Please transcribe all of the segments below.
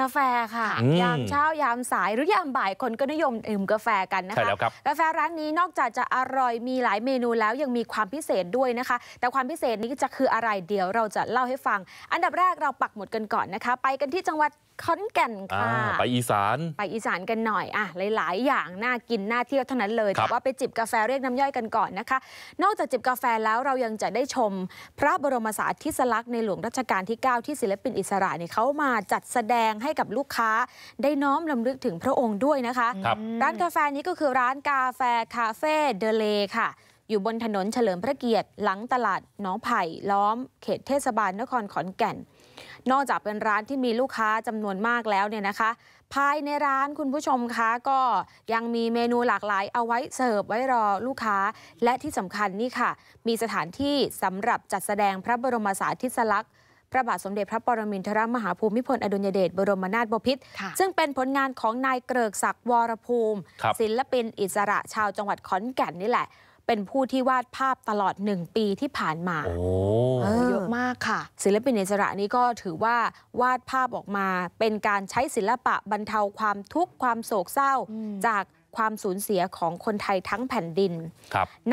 กาแฟค่ะยามเช้ายามสายหรือยามบ่ายคนก็นิยมดื่มกาแฟกันนะคะคกาแฟร้านนี้นอกจากจะอร่อยมีหลายเมนูแล้วยังมีความพิเศษด้วยนะคะ แต่ความพิเศษนี้จะคืออะไรเดี๋ยวเราจะเล่าให้ฟัง อันดับแรกเราปักหมุดกันก่อนนะคะ ไปกันที่จังหวัดขอนแก่นค่ะไปอีสานไปอีสานกันหน่อยอ่ะหลายยอย่างน่ากินน่าเที่ยวเท่านั้นเลยแต่ว่าไปจิบกาแฟเรียกน้ำย่อยกันก่อนนะคะ นอกจากจิบกาแฟแล้วเรายังจะได้ชม พระบรมสารีริสลักษณ์ในหลวงรัชกาลที่9ที่ศิลปินอิสระเนี่ยเขามาจัดแสดงให้กับลูกค้าได้น้อมลำลึกถึงพระองค์ด้วยนะคะ ร้านกาแฟนี้ก็คือร้านกาแฟคาเฟ่เดเลค่ะ อยู่บนถนนเฉลิมพระเกียรติหลังตลาดน้องไผ่ล้อมเขตเทศบาลนครขอนแก่น นอกจากเป็นร้านที่มีลูกค้าจำนวนมากแล้วเนี่ยนะคะ ภายในร้านคุณผู้ชมคะก็ยังมีเมนูหลากหลายเอาไว้เสิร์ฟไว้รอลูกค้าและที่สำคัญนี่ค่ะ มีสถานที่สำหรับจัดแสดงพระบรมสาธิสลักษณ์พระบาทสมเด็จพระปรมินทรมหาภูมิพลอดุลยเดชบรมนาถบพิตรซึ่งเป็นผลงานของนายเกริกศักดิ์วรภูมิ ศิลปินอิสระชาวจังหวัดขอนแก่นนี่แหละ เป็นผู้ที่วาดภาพตลอดหนึ่งปีที่ผ่านมาเยอะมากค่ะ ศิลปินอิสระนี้ก็ถือว่าวาดภาพออกมา เป็นการใช้ศิลปะบรรเทาความทุกข์ความโศกเศร้าจากความสูญเสียของคนไทยทั้งแผ่นดิน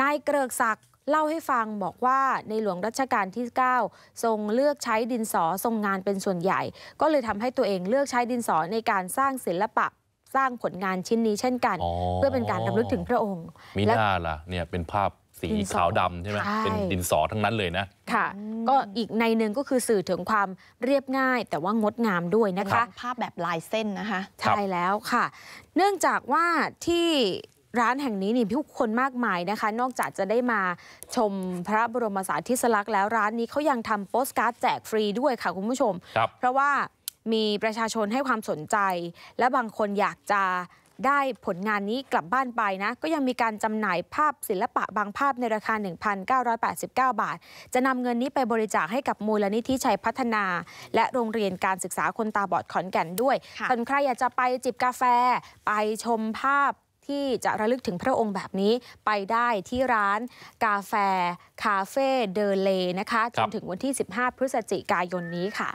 นายเกริกศักดิเล่าให้ฟังบอกว่าในหลวงรัชกาลที่9ทรงเลือกใช้ดินสอทรงงานเป็นส่วนใหญ่ ก็เลยทำให้ตัวเองเลือกใช้ดินสอในการสร้างศิลปะสร้างผลงานชิ้นนี้เช่นกัน เพื่อเป็นการรำลึกถึงพระองค์มีหน้าล่ะเนี่ยเป็นภาพสีขาวดำใช่ไหมเป็นดินสอทั้งนั้นเลยนะค่ะ ก็อีกในหนึ่งก็คือสื่อถึงความเรียบง่าย แต่ว่างดงามด้วยนะคะภาพแบบลายเส้นนะคะใช่แล้วค่ะ เนื่องจากว่าที่ร้านแห่งนี้นี่ผู้คนมากมายนะคะ นอกจากจะได้มาชมพระบรมสารีสลักษ์แล้วร้านนี้เขายังทำโปสการ์ดแจกฟรีด้วยค่ะ คุณผู้ชม เพราะว่ามีประชาชนให้ความสนใจ และบางคนอยากจะได้ผลงานนี้กลับบ้านไปนะก็ยังมีการจำหน่ายภาพศิลปะบางภาพในราคา 1,989 บาท จะนำเงินนี้ไปบริจาคให้กับมูลนิธิชัยพัฒนา และโรงเรียนการศึกษาคนตาบอดขอนแก่นด้วย คนใครอยากจะไปจิบกาแฟไปชมภาพที่จะระลึกถึงพระองค์แบบนี้ไปได้ที่ร้านกาแฟ คาเฟ่เดอเลนะคะจนถึงวันที่ 15 พฤศจิกายนนี้ค่ะ